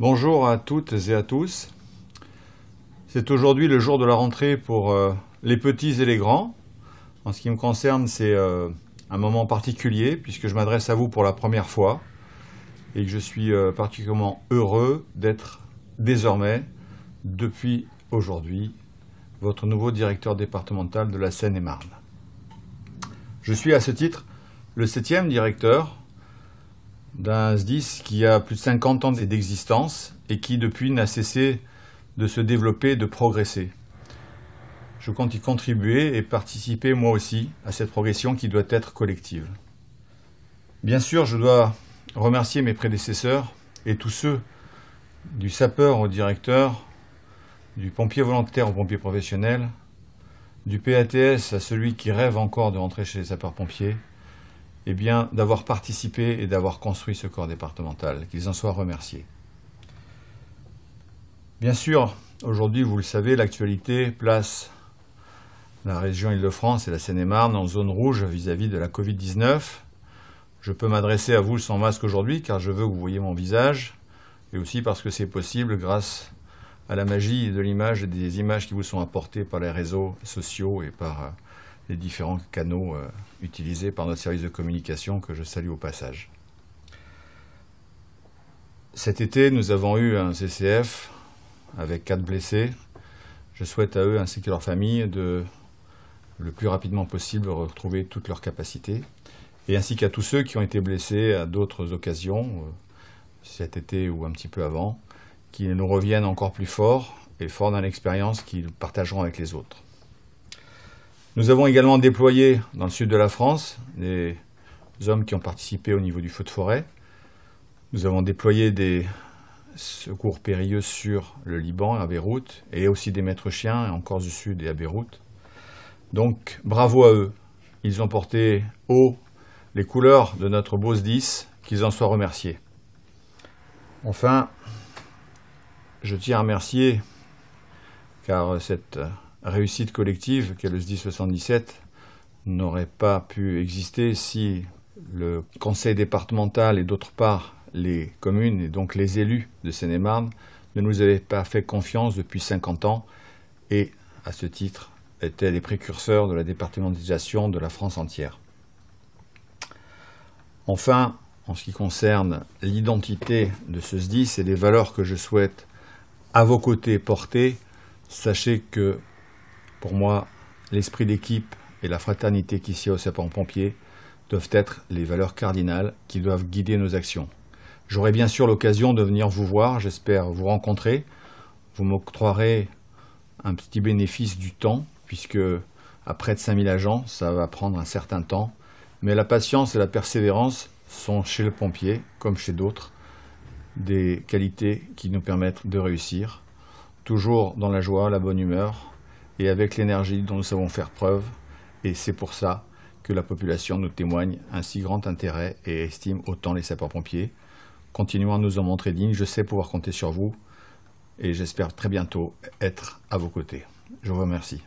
Bonjour à toutes et à tous. C'est aujourd'hui le jour de la rentrée pour euh, les petits et les grands. En ce qui me concerne, c'est euh, un moment particulier puisque je m'adresse à vous pour la première fois et que je suis euh, particulièrement heureux d'être désormais, depuis aujourd'hui, votre nouveau directeur départemental de la Seine-et-Marne. Je suis à ce titre le septième directeur d'un SDIS qui a plus de 50 ans d'existence et qui depuis n'a cessé de se développer, de progresser. Je compte y contribuer et participer moi aussi à cette progression qui doit être collective. Bien sûr, je dois remercier mes prédécesseurs et tous ceux du sapeur au directeur, du pompier volontaire au pompier professionnel, du PATS à celui qui rêve encore de rentrer chez les sapeurs-pompiers, eh bien, d'avoir participé et d'avoir construit ce corps départemental, qu'ils en soient remerciés. Bien sûr, aujourd'hui, vous le savez, l'actualité place la région Île-de-France et la Seine-et-Marne en zone rouge vis-à-vis -vis de la Covid-19. Je peux m'adresser à vous sans masque aujourd'hui car je veux que vous voyez mon visage et aussi parce que c'est possible grâce à la magie de l'image et des images qui vous sont apportées par les réseaux sociaux et par euh, les différents canaux euh, utilisés par notre service de communication que je salue au passage. Cet été, nous avons eu un CCF avec quatre blessés. Je souhaite à eux ainsi que leur famille de le plus rapidement possible retrouver toutes leurs capacités et ainsi qu'à tous ceux qui ont été blessés à d'autres occasions, euh, cet été ou un petit peu avant, qu'ils nous reviennent encore plus forts et forts dans l'expérience qu'ils partageront avec les autres. Nous avons également déployé dans le sud de la France des hommes qui ont participé au niveau du feu de forêt. Nous avons déployé des secours périlleux sur le Liban à Beyrouth et aussi des maîtres chiens en Corse du Sud et à Beyrouth. Donc bravo à eux. Ils ont porté haut les couleurs de notre beau 10, qu'ils en soient remerciés. Enfin, je tiens à remercier car cette réussite collective qu'est le SDI 77 n'aurait pas pu exister si le conseil départemental et d'autre part les communes et donc les élus de Seine-et-Marne ne nous avaient pas fait confiance depuis 50 ans et, à ce titre, étaient les précurseurs de la départementalisation de la France entière. Enfin, en ce qui concerne l'identité de ce SDIS et les valeurs que je souhaite à vos côtés porter, sachez que pour moi, l'esprit d'équipe et la fraternité qui au aux sapeurs-pompiers doivent être les valeurs cardinales qui doivent guider nos actions. J'aurai bien sûr l'occasion de venir vous voir, j'espère vous rencontrer. Vous m'octroierez un petit bénéfice du temps, puisque à près de 5000 agents, ça va prendre un certain temps. Mais la patience et la persévérance sont chez le pompier, comme chez d'autres, des qualités qui nous permettent de réussir. Toujours dans la joie, la bonne humeur, et avec l'énergie dont nous savons faire preuve, et c'est pour ça que la population nous témoigne un si grand intérêt et estime autant les sapeurs-pompiers. Continuons à nous en montrer dignes, je sais pouvoir compter sur vous, et j'espère très bientôt être à vos côtés. Je vous remercie.